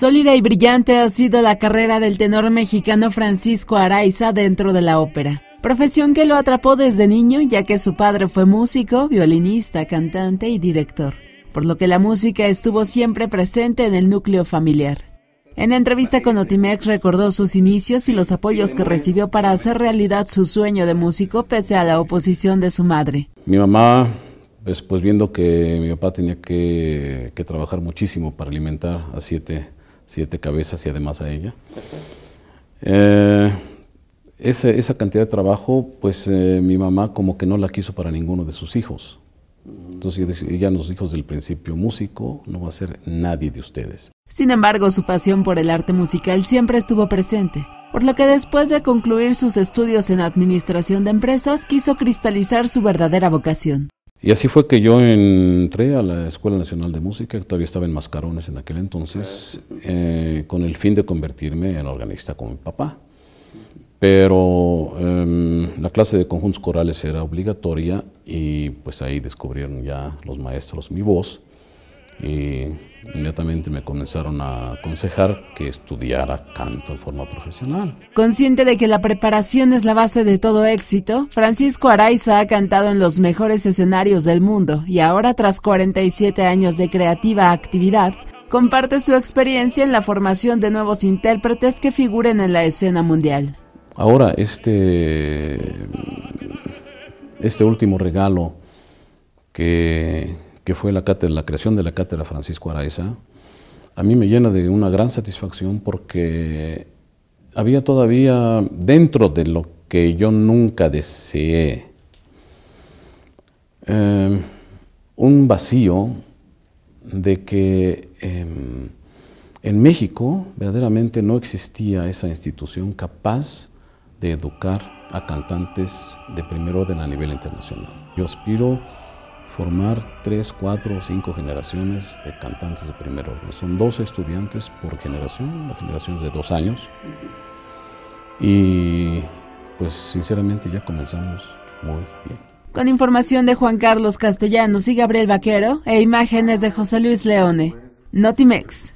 Sólida y brillante ha sido la carrera del tenor mexicano Francisco Araiza dentro de la ópera, profesión que lo atrapó desde niño ya que su padre fue músico, violinista, cantante y director, por lo que la música estuvo siempre presente en el núcleo familiar. En entrevista con Otimex recordó sus inicios y los apoyos que recibió para hacer realidad su sueño de músico pese a la oposición de su madre. Mi mamá pues, viendo que mi papá tenía que, que, trabajar muchísimo para alimentar a siete siete cabezas y además a ella. Eh, esa, cantidad de trabajo, pues eh, mi mamá como que no la quiso para ninguno de sus hijos. Entonces ella nos dijo desde el principio, músico no va a ser nadie de ustedes. Sin embargo, su pasión por el arte musical siempre estuvo presente, por lo que después de concluir sus estudios en administración de empresas quiso cristalizar su verdadera vocación. Y así fue que yo entré a la Escuela Nacional de Música, todavía estaba en Mascarones en aquel entonces, eh, con el fin de convertirme en organista con mi papá. Pero em, la clase de conjuntos corales era obligatoria y pues ahí descubrieron ya los maestros mi voz y inmediatamente me comenzaron a aconsejar que estudiara canto en forma profesional. Consciente de que la preparación es la base de todo éxito, Francisco Araiza ha cantado en los mejores escenarios del mundo y ahora tras 47 años de creativa actividad, comparte su experiencia en la formación de nuevos intérpretes que figuren en la escena mundial. Ahora este este último regalo que que fue la, creación de la cátedra Francisco Araeza... a mí me llena de una gran satisfacción porque había todavía dentro de lo que yo nunca deseé eh, un vacío de que em, en México verdaderamente no existía esa institución capaz de educar a cantantes de primer orden a nivel internacional. Yo aspiro formar tres, cuatro o cinco generaciones de cantantes de primer orden. Son 12 estudiantes por generación, la generación de dos años. Y pues sinceramente ya comenzamos muy bien. Con información de Juan Carlos Castellanos y Gabriel Vaquero e imágenes de José Luis Leone. Notimex.